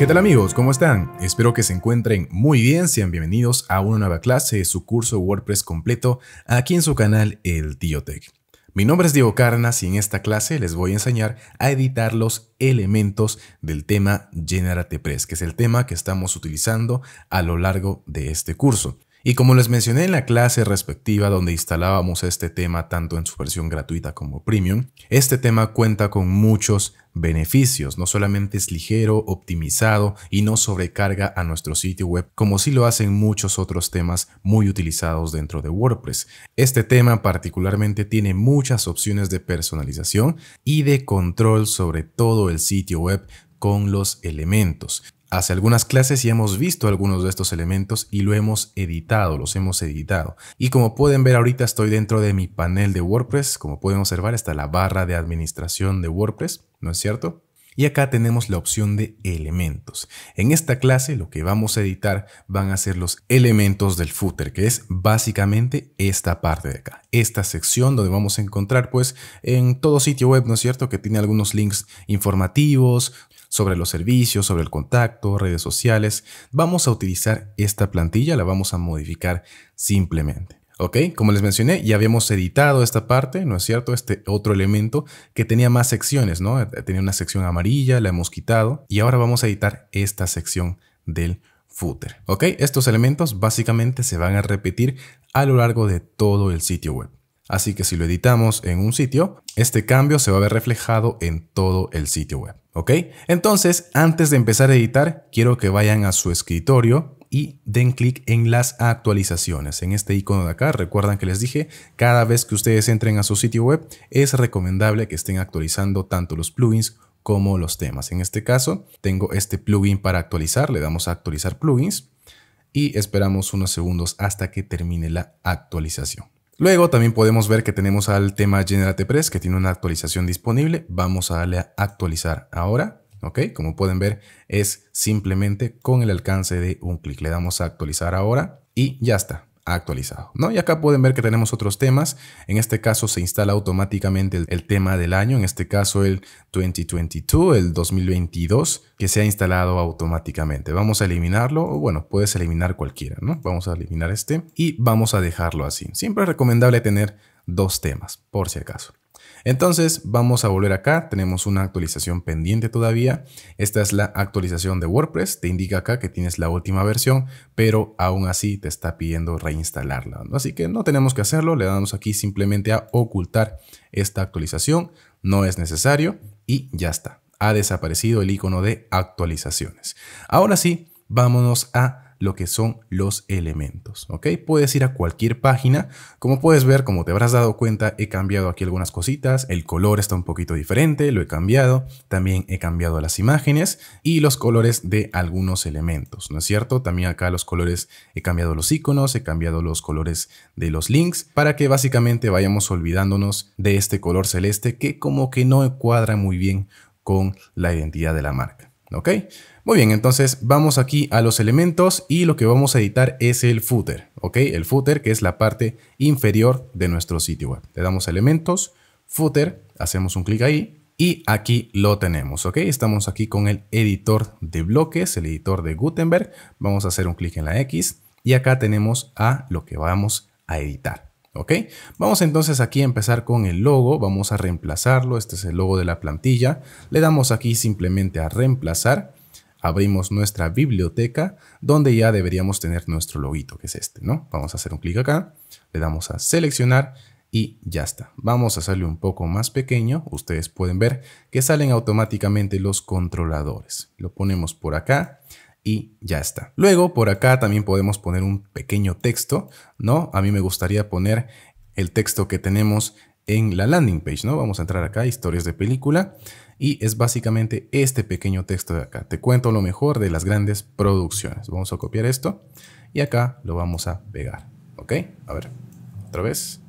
¿Qué tal amigos? ¿Cómo están? Espero que se encuentren muy bien, sean bienvenidos a una nueva clase de su curso WordPress completo aquí en su canal El Tío Tech. Mi nombre es Diego Carnas y en esta clase les voy a enseñar a editar los elementos del tema GeneratePress, que es el tema que estamos utilizando a lo largo de este curso. Y como les mencioné en la clase respectiva donde instalábamos este tema tanto en su versión gratuita como premium, este tema cuenta con muchos beneficios. No solamente es ligero, optimizado y no sobrecarga a nuestro sitio web como si lo hacen muchos otros temas muy utilizados dentro de WordPress. Este tema particularmente tiene muchas opciones de personalización y de control sobre todo el sitio web con los elementos. Hace algunas clases y hemos visto algunos de estos elementos y lo hemos editado, los hemos editado. Y como pueden ver ahorita estoy dentro de mi panel de WordPress, como pueden observar está la barra de administración de WordPress, ¿no es cierto? Y acá tenemos la opción de elementos. En esta clase lo que vamos a editar van a ser los elementos del footer, que es básicamente esta parte de acá, esta sección donde vamos a encontrar pues en todo sitio web, ¿no es cierto? Que tiene algunos links informativos sobre los servicios, sobre el contacto, redes sociales. Vamos a utilizar esta plantilla, la vamos a modificar simplemente. ¿Ok? Como les mencioné, ya habíamos editado esta parte, ¿no es cierto? Este otro elemento que tenía más secciones, ¿no? Tenía una sección amarilla, la hemos quitado y ahora vamos a editar esta sección del footer. ¿Ok? Estos elementos básicamente se van a repetir a lo largo de todo el sitio web. Así que si lo editamos en un sitio, este cambio se va a ver reflejado en todo el sitio web. ¿Ok? Entonces, antes de empezar a editar, quiero que vayan a su escritorio y den clic en las actualizaciones, en este icono de acá. Recuerdan que les dije, cada vez que ustedes entren a su sitio web, es recomendable que estén actualizando tanto los plugins como los temas. En este caso, tengo este plugin para actualizar, le damos a actualizar plugins y esperamos unos segundos hasta que termine la actualización. Luego también podemos ver que tenemos al tema GeneratePress que tiene una actualización disponible. Vamos a darle a actualizar ahora. ¿ok? Como pueden ver, es simplemente con el alcance de un clic. Le damos a actualizar ahora y ya está actualizado. ¿no? Y acá pueden ver que tenemos otros temas. En este caso se instala automáticamente el, tema del año, en este caso el 2022, el 2022, que se ha instalado automáticamente. Vamos a eliminarlo, o bueno, puedes eliminar cualquiera, ¿no? Vamos a eliminar este y vamos a dejarlo así. Siempre es recomendable tener dos temas, por si acaso. Entonces vamos a volver acá, tenemos una actualización pendiente todavía. Esta es la actualización de WordPress, te indica acá que tienes la última versión, pero aún así te está pidiendo reinstalarla. Así que no tenemos que hacerlo, le damos aquí simplemente a ocultar esta actualización, no es necesario y ya está. Ha desaparecido el icono de actualizaciones. Ahora sí, vámonos a lo que son los elementos. ¿ok? Puedes ir a cualquier página. Como puedes ver, como te habrás dado cuenta, he cambiado aquí algunas cositas. El color está un poquito diferente, lo he cambiado. También he cambiado las imágenes y los colores de algunos elementos. ¿No es cierto? También acá los colores, he cambiado los iconos, he cambiado los colores de los links para que básicamente vayamos olvidándonos de este color celeste que como que no cuadra muy bien con la identidad de la marca. ¿Ok? Muy bien, entonces vamos aquí a los elementos y lo que vamos a editar es el footer, ¿ok? El footer que es la parte inferior de nuestro sitio web. Le damos elementos, footer, hacemos un clic ahí y aquí lo tenemos, ¿ok? Estamos aquí con el editor de bloques, el editor de Gutenberg. Vamos a hacer un clic en la X y acá tenemos a lo que vamos a editar. ¿Ok? Vamos entonces aquí a empezar con el logo, vamos a reemplazarlo, este es el logo de la plantilla, le damos aquí simplemente a reemplazar, abrimos nuestra biblioteca donde ya deberíamos tener nuestro loguito, que es este, ¿no? Vamos a hacer un clic acá, le damos a seleccionar y ya está. Vamos a hacerle un poco más pequeño. Ustedes pueden ver que salen automáticamente los controladores. Lo ponemos por acá y ya está. Luego por acá también podemos poner un pequeño texto, ¿no? A mí me gustaría poner el texto que tenemos en la landing page, ¿no? Vamos a entrar acá, historias de película, y es básicamente este pequeño texto de acá. Te cuento lo mejor de las grandes producciones. Vamos a copiar esto y acá lo vamos a pegar, ¿ok? A ver, otra vez.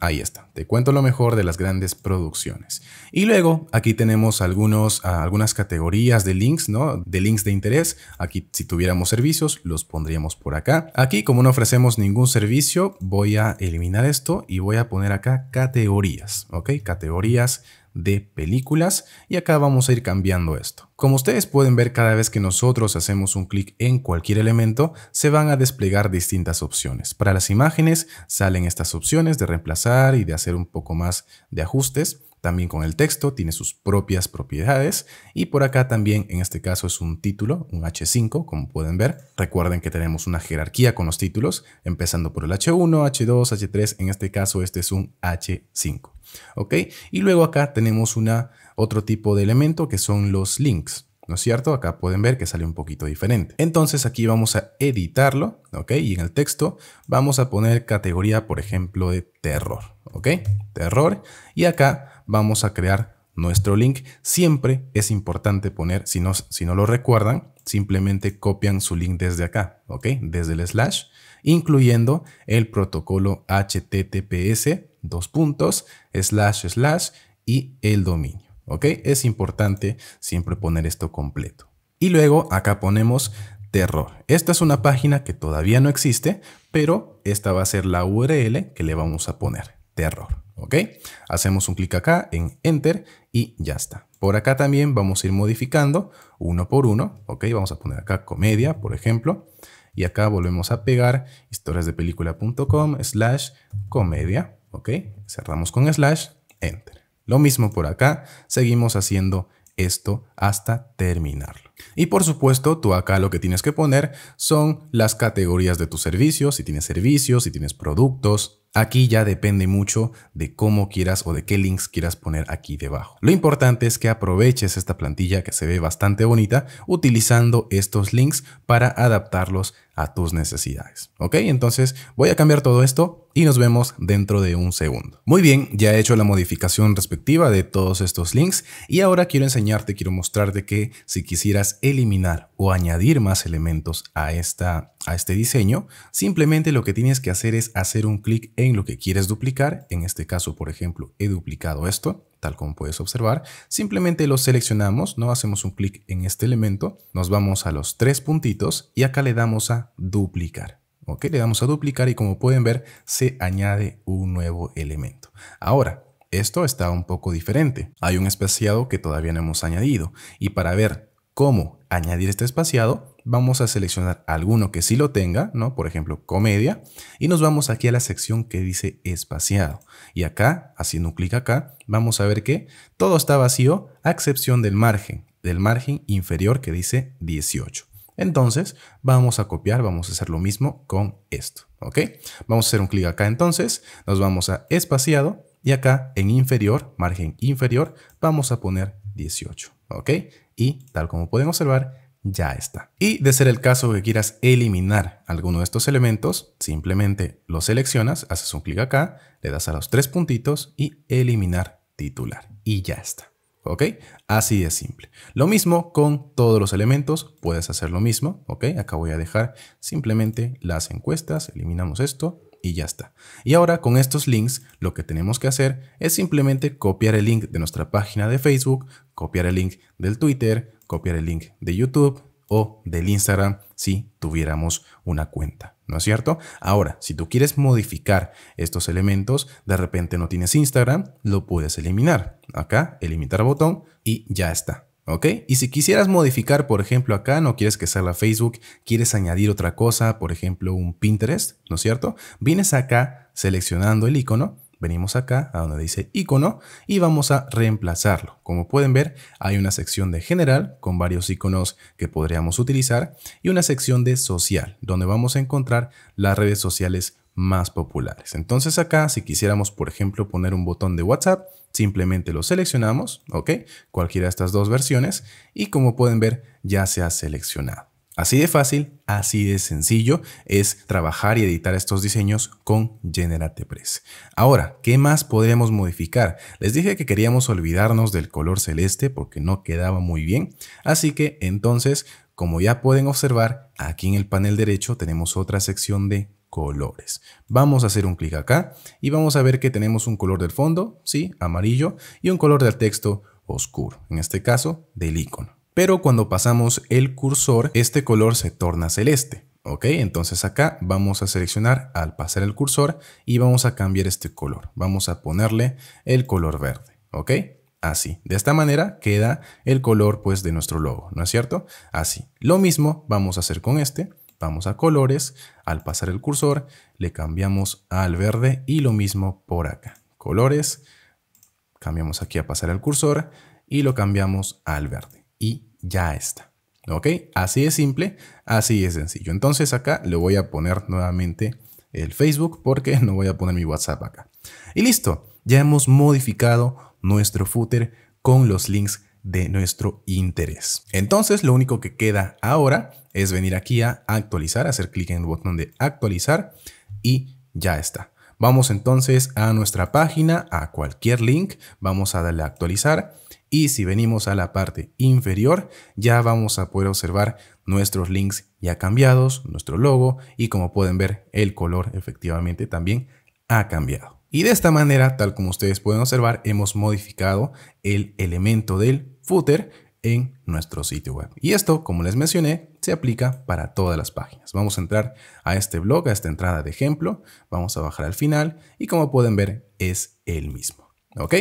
Ahí está te cuento lo mejor de las grandes producciones. Y luego aquí tenemos algunos, ah, algunas categorías de links, ¿no? De links de interés. Aquí si tuviéramos servicios, los pondríamos por acá. Aquí como no ofrecemos ningún servicio, voy a eliminar esto y voy a poner acá categorías, ¿ok? Categorías de películas y acá vamos a ir cambiando esto. Como ustedes pueden ver, cada vez que nosotros hacemos un clic en cualquier elemento, se van a desplegar distintas opciones. Para las imágenes salen estas opciones de reemplazar y de hacer un poco más de ajustes. También con el texto tiene sus propias propiedades y por acá también en este caso es un título, un H5 como pueden ver. Recuerden que tenemos una jerarquía con los títulos empezando por el H1, H2, H3, en este caso este es un H5. ¿Ok? Y luego acá tenemos una, otro tipo de elemento que son los links. ¿no es cierto? Acá pueden ver que sale un poquito diferente. Entonces aquí vamos a editarlo, ¿ok? Y en el texto vamos a poner categoría, por ejemplo, de terror, ¿ok? Terror. Y acá vamos a crear nuestro link. Siempre es importante poner, si no, si no lo recuerdan, simplemente copian su link desde acá, ¿ok? Desde el slash, incluyendo el protocolo HTTPS, dos puntos, slash, slash y el dominio, ¿ok? Es importante siempre poner esto completo. Y luego acá ponemos terror. Esta es una página que todavía no existe, pero esta va a ser la URL que le vamos a poner, terror. ¿ok? Hacemos un clic acá en Enter y ya está. Por acá también vamos a ir modificando uno por uno, ¿ok? Vamos a poner acá comedia, por ejemplo, y acá volvemos a pegar historiasdepelicula.com slash comedia, ¿ok? Cerramos con slash, Enter. Lo mismo por acá, seguimos haciendo esto hasta terminarlo. Y por supuesto, tú acá lo que tienes que poner son las categorías de tus servicios, si tienes servicios, si tienes productos. Aquí ya depende mucho de cómo quieras o de qué links quieras poner aquí debajo. Lo importante es que aproveches esta plantilla que se ve bastante bonita utilizando estos links para adaptarlos a tus necesidades. ¿Ok? Entonces voy a cambiar todo esto y nos vemos dentro de un segundo. Muy bien, ya he hecho la modificación respectiva de todos estos links y ahora quiero enseñarte, quiero mostrarte que si quisieras eliminar o añadir más elementos a, esta, a este diseño, simplemente lo que tienes que hacer es hacer un clic en lo que quieres duplicar. En este caso, por ejemplo, he duplicado esto, tal como puedes observar. Simplemente lo seleccionamos, no hacemos un clic en este elemento, nos vamos a los tres puntitos y acá le damos a duplicar. ¿ok? Le damos a duplicar y como pueden ver se añade un nuevo elemento. Ahora, esto está un poco diferente. Hay un espaciado que todavía no hemos añadido y para ver cómo añadir este espaciado, vamos a seleccionar alguno que sí lo tenga, ¿no? Por ejemplo, comedia, y nos vamos aquí a la sección que dice espaciado. Y acá, haciendo un clic acá, vamos a ver que todo está vacío a excepción del margen, del margen inferior que dice 18. Entonces, vamos a copiar, vamos a hacer lo mismo con esto, ¿ok? Vamos a hacer un clic acá entonces, nos vamos a espaciado y acá en inferior, margen inferior, vamos a poner 18, ¿ok? y, tal como pueden observar, ya está. Y de ser el caso que quieras eliminar alguno de estos elementos, simplemente lo seleccionas, haces un clic acá, le das a los tres puntitos y eliminar titular. Y ya está. ¿ok? Así de simple. Lo mismo con todos los elementos, puedes hacer lo mismo, ¿ok? Acá voy a dejar simplemente las encuestas, eliminamos esto, y ya está. Y ahora con estos links lo que tenemos que hacer es simplemente copiar el link de nuestra página de Facebook, copiar el link del Twitter, copiar el link de YouTube o del Instagram si tuviéramos una cuenta, ¿no es cierto? Ahora, si tú quieres modificar estos elementos, de repente no tienes Instagram, lo puedes eliminar. Acá, eliminar botón y ya está. ¿Ok? Y si quisieras modificar, por ejemplo, acá, no quieres que salga Facebook, quieres añadir otra cosa, por ejemplo, un Pinterest, ¿no es cierto? Vienes acá seleccionando el icono, venimos acá a donde dice icono y vamos a reemplazarlo. Como pueden ver, hay una sección de general con varios iconos que podríamos utilizar y una sección de social, donde vamos a encontrar las redes sociales más populares. Entonces acá, si quisiéramos, por ejemplo, poner un botón de WhatsApp, Simplemente lo seleccionamos, ¿ok? Cualquiera de estas dos versiones y como pueden ver ya se ha seleccionado. Así de fácil, así de sencillo es trabajar y editar estos diseños con press Ahora, ¿qué más podríamos modificar? Les dije que queríamos olvidarnos del color celeste porque no quedaba muy bien, así que entonces, como ya pueden observar, aquí en el panel derecho tenemos otra sección de colores. Vamos a hacer un clic acá y vamos a ver que tenemos un color del fondo, sí, amarillo, y un color del texto oscuro, en este caso del icono. Pero cuando pasamos el cursor, este color se torna celeste. ¿ok? Entonces acá vamos a seleccionar al pasar el cursor y vamos a cambiar este color. Vamos a ponerle el color verde, ¿ok? Así, de esta manera queda el color pues de nuestro logo, ¿no es cierto? Así, lo mismo vamos a hacer con este. Vamos a colores, al pasar el cursor le cambiamos al verde y lo mismo por acá. Colores, cambiamos aquí a pasar el cursor y lo cambiamos al verde y ya está. ¿Ok? Así es simple, así es sencillo. Entonces acá le voy a poner nuevamente el Facebook porque no voy a poner mi WhatsApp acá. Y listo, ya hemos modificado nuestro footer con los links de nuestro interés. Entonces, lo único que queda ahora es venir aquí a actualizar, hacer clic en el botón de actualizar y ya está. Vamos entonces a nuestra página, a cualquier link, vamos a darle a actualizar y si venimos a la parte inferior ya vamos a poder observar nuestros links ya cambiados, nuestro logo y como pueden ver el color efectivamente también ha cambiado. Y de esta manera, tal como ustedes pueden observar, hemos modificado el elemento del footer en nuestro sitio web. Y esto, como les mencioné, se aplica para todas las páginas. Vamos a entrar a este blog, a esta entrada de ejemplo, vamos a bajar al final y como pueden ver es el mismo. ¿Ok?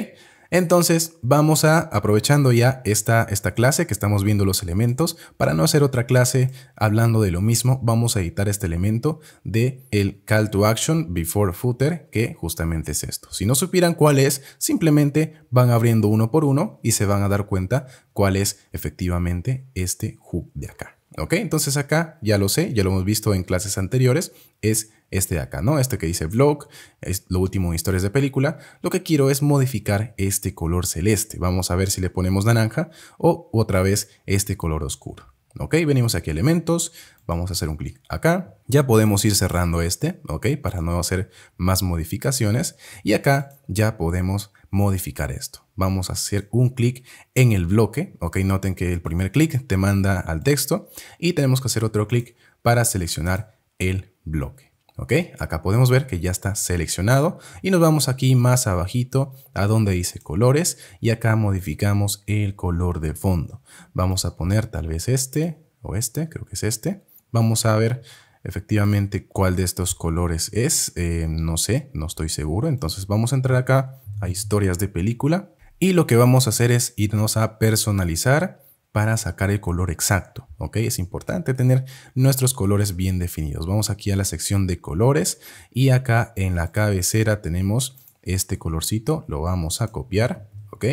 Entonces vamos a, aprovechando ya esta, esta clase que estamos viendo los elementos, para no hacer otra clase hablando de lo mismo, vamos a editar este elemento de el call to action before footer, que justamente es esto. Si no supieran cuál es, simplemente van abriendo uno por uno y se van a dar cuenta cuál es efectivamente este hook de acá. ¿Ok? Entonces acá ya lo sé, ya lo hemos visto en clases anteriores, es este de acá, ¿no? Este que dice blog es lo último en historias de película. Lo que quiero es modificar este color celeste. Vamos a ver si le ponemos naranja o otra vez este color oscuro. ¿ok? Venimos aquí a elementos, vamos a hacer un clic acá. Ya podemos ir cerrando este, ¿ok? Para no hacer más modificaciones. Y acá ya podemos modificar esto. Vamos a hacer un clic en el bloque, ¿ok? Noten que el primer clic te manda al texto y tenemos que hacer otro clic para seleccionar el bloque. ¿Ok? Acá podemos ver que ya está seleccionado y nos vamos aquí más abajito a donde dice colores y acá modificamos el color de fondo. Vamos a poner tal vez este o este, creo que es este. Vamos a ver efectivamente cuál de estos colores es, eh, no sé, no estoy seguro. Entonces vamos a entrar acá a historias de película y lo que vamos a hacer es irnos a personalizar para sacar el color exacto, ¿ok? Es importante tener nuestros colores bien definidos. Vamos aquí a la sección de colores y acá en la cabecera tenemos este colorcito, lo vamos a copiar, ¿ok?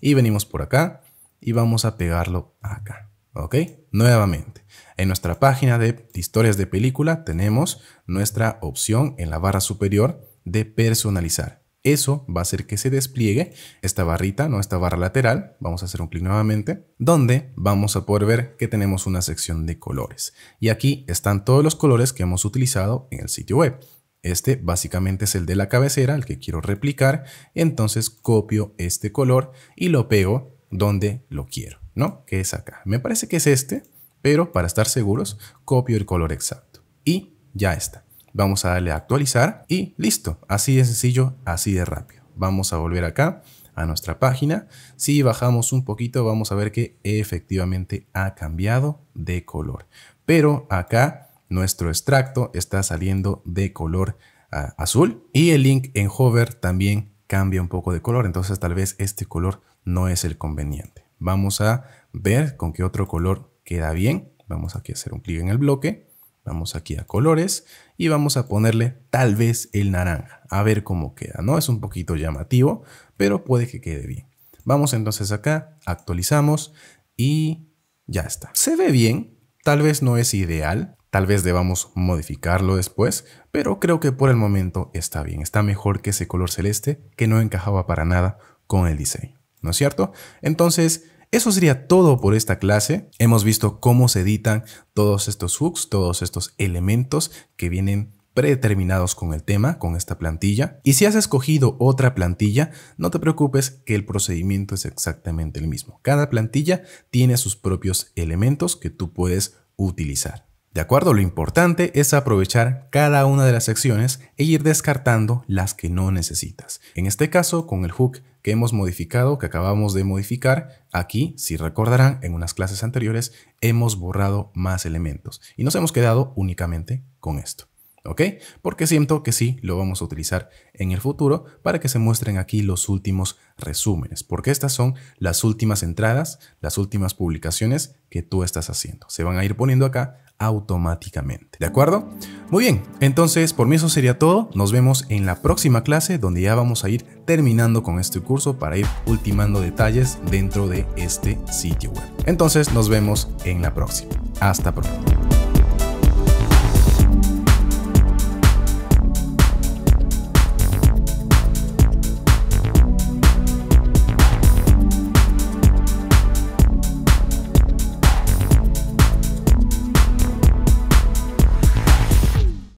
Y venimos por acá y vamos a pegarlo acá, ¿ok? Nuevamente, en nuestra página de historias de película tenemos nuestra opción en la barra superior de personalizar. Eso va a hacer que se despliegue esta barrita, ¿no? esta barra lateral, vamos a hacer un clic nuevamente, donde vamos a poder ver que tenemos una sección de colores. Y aquí están todos los colores que hemos utilizado en el sitio web. Este básicamente es el de la cabecera, el que quiero replicar, entonces copio este color y lo pego donde lo quiero, ¿no? Que es acá. Me parece que es este, pero para estar seguros, copio el color exacto. Y ya está. Vamos a darle a actualizar y listo. Así de sencillo, así de rápido. Vamos a volver acá a nuestra página. Si bajamos un poquito vamos a ver que efectivamente ha cambiado de color. Pero acá nuestro extracto está saliendo de color ah, azul y el link en hover también cambia un poco de color. Entonces tal vez este color no es el conveniente. Vamos a ver con qué otro color queda bien. Vamos aquí a hacer un clic en el bloque Vamos aquí a colores y vamos a ponerle tal vez el naranja, a ver cómo queda, ¿no? Es un poquito llamativo, pero puede que quede bien. Vamos entonces acá, actualizamos y ya está. Se ve bien, tal vez no es ideal, tal vez debamos modificarlo después, pero creo que por el momento está bien, está mejor que ese color celeste que no encajaba para nada con el diseño, ¿no es cierto? Entonces, eso sería todo por esta clase. Hemos visto cómo se editan todos estos hooks, todos estos elementos que vienen predeterminados con el tema, con esta plantilla. Y si has escogido otra plantilla, no te preocupes que el procedimiento es exactamente el mismo. Cada plantilla tiene sus propios elementos que tú puedes utilizar. ¿De acuerdo? Lo importante es aprovechar cada una de las secciones e ir descartando las que no necesitas. En este caso, con el hook que hemos modificado, que acabamos de modificar, aquí, si recordarán, en unas clases anteriores hemos borrado más elementos y nos hemos quedado únicamente con esto. ¿ok? Porque siento que sí lo vamos a utilizar en el futuro para que se muestren aquí los últimos resúmenes, porque estas son las últimas entradas, las últimas publicaciones que tú estás haciendo. Se van a ir poniendo acá automáticamente, ¿de acuerdo? Muy bien, entonces por mí eso sería todo, nos vemos en la próxima clase donde ya vamos a ir terminando con este curso para ir ultimando detalles dentro de este sitio web. Entonces nos vemos en la próxima, hasta pronto.